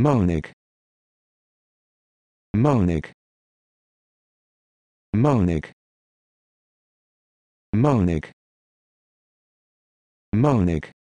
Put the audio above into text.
Monik. Monik. Monik. Monik. Monik.